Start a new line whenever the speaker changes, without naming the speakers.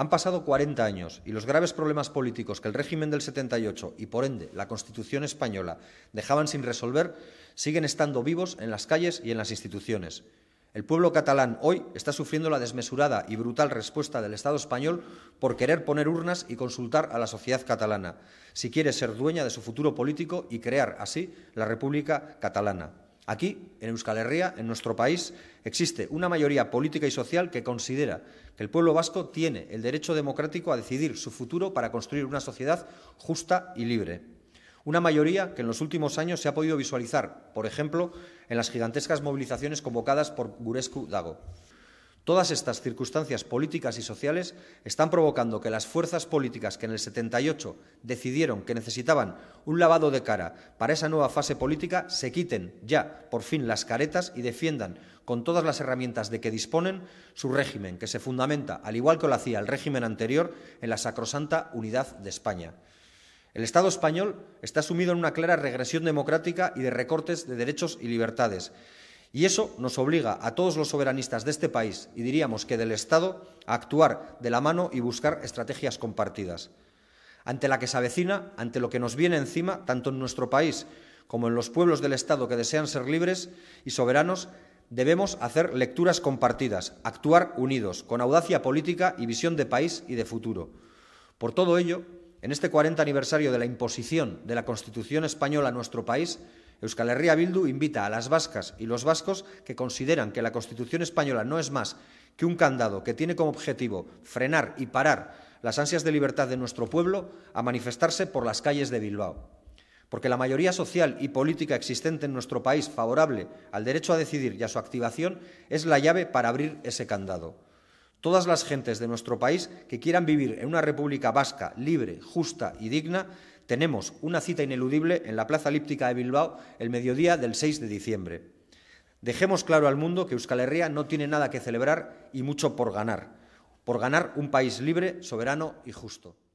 Han pasado 40 años y los graves problemas políticos que el régimen del 78 y por ende la Constitución española dejaban sin resolver siguen estando vivos en las calles y en las instituciones. El pueblo catalán hoy está sufriendo la desmesurada y brutal respuesta del Estado español por querer poner urnas y consultar a la sociedad catalana, si quiere ser dueña de su futuro político y crear así la República Catalana. Aquí, en Euskal Herria, en nuestro país, existe una mayoría política y social que considera que el pueblo vasco tiene el derecho democrático a decidir su futuro para construir una sociedad justa y libre. Una mayoría que en los últimos años se ha podido visualizar, por ejemplo, en las gigantescas movilizaciones convocadas por Gurescu Dago. Todas estas circunstancias políticas y sociales están provocando que las fuerzas políticas que en el 78 decidieron que necesitaban un lavado de cara para esa nueva fase política se quiten ya, por fin, las caretas y defiendan con todas las herramientas de que disponen su régimen, que se fundamenta, al igual que lo hacía el régimen anterior, en la sacrosanta unidad de España. El Estado español está sumido en una clara regresión democrática y de recortes de derechos y libertades y eso nos obliga a todos los soberanistas de este país, y diríamos que del Estado, a actuar de la mano y buscar estrategias compartidas. Ante la que se avecina, ante lo que nos viene encima, tanto en nuestro país como en los pueblos del Estado que desean ser libres y soberanos, debemos hacer lecturas compartidas, actuar unidos, con audacia política y visión de país y de futuro. Por todo ello, en este 40 aniversario de la imposición de la Constitución española a nuestro país, Euskal Herria Bildu invita a las vascas y los vascos que consideran que la Constitución española no es más que un candado que tiene como objetivo frenar y parar las ansias de libertad de nuestro pueblo a manifestarse por las calles de Bilbao. Porque la mayoría social y política existente en nuestro país favorable al derecho a decidir y a su activación es la llave para abrir ese candado. Todas las gentes de nuestro país que quieran vivir en una república vasca, libre, justa y digna tenemos una cita ineludible en la Plaza Elíptica de Bilbao el mediodía del 6 de diciembre. Dejemos claro al mundo que Euskal Herria no tiene nada que celebrar y mucho por ganar, por ganar un país libre, soberano y justo.